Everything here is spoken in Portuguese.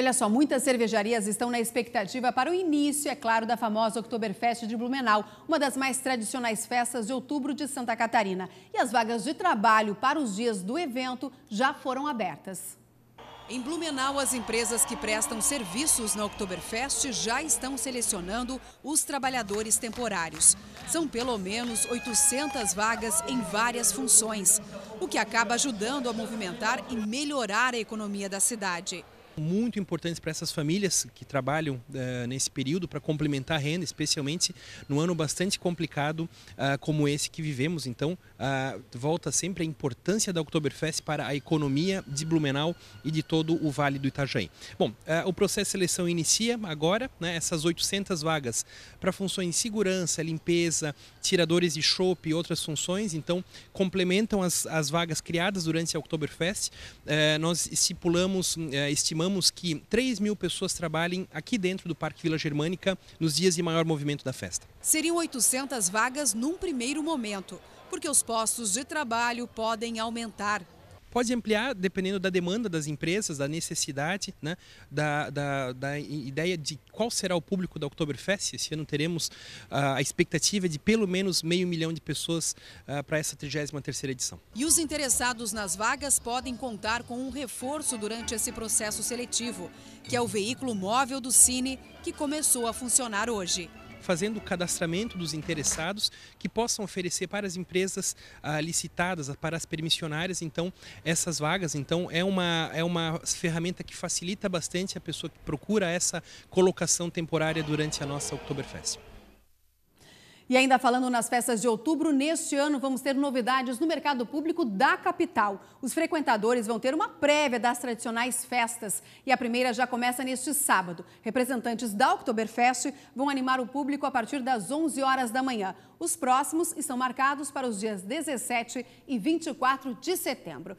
olha só, muitas cervejarias estão na expectativa para o início, é claro, da famosa Oktoberfest de Blumenau, uma das mais tradicionais festas de outubro de Santa Catarina. E as vagas de trabalho para os dias do evento já foram abertas. Em Blumenau, as empresas que prestam serviços na Oktoberfest já estão selecionando os trabalhadores temporários. São pelo menos 800 vagas em várias funções, o que acaba ajudando a movimentar e melhorar a economia da cidade muito importantes para essas famílias que trabalham uh, nesse período para complementar a renda, especialmente no ano bastante complicado uh, como esse que vivemos. Então, uh, volta sempre a importância da Oktoberfest para a economia de Blumenau e de todo o Vale do Itajaí. Bom, ah, o processo de seleção inicia agora, né, essas 800 vagas para funções de segurança, limpeza, tiradores de chope e outras funções, então complementam as, as vagas criadas durante a Oktoberfest. Eh, nós estipulamos, eh, estimamos estimamos que 3 mil pessoas trabalhem aqui dentro do Parque Vila Germânica nos dias de maior movimento da festa. Seriam 800 vagas num primeiro momento, porque os postos de trabalho podem aumentar pode ampliar dependendo da demanda das empresas, da necessidade, né? da, da, da ideia de qual será o público da Oktoberfest. Esse ano teremos uh, a expectativa de pelo menos meio milhão de pessoas uh, para essa 33 edição. E os interessados nas vagas podem contar com um reforço durante esse processo seletivo, que é o veículo móvel do Cine, que começou a funcionar hoje fazendo o cadastramento dos interessados que possam oferecer para as empresas ah, licitadas, para as permissionárias, então, essas vagas. Então, é uma, é uma ferramenta que facilita bastante a pessoa que procura essa colocação temporária durante a nossa Oktoberfest. E ainda falando nas festas de outubro, neste ano vamos ter novidades no mercado público da capital. Os frequentadores vão ter uma prévia das tradicionais festas e a primeira já começa neste sábado. Representantes da Oktoberfest vão animar o público a partir das 11 horas da manhã. Os próximos estão marcados para os dias 17 e 24 de setembro.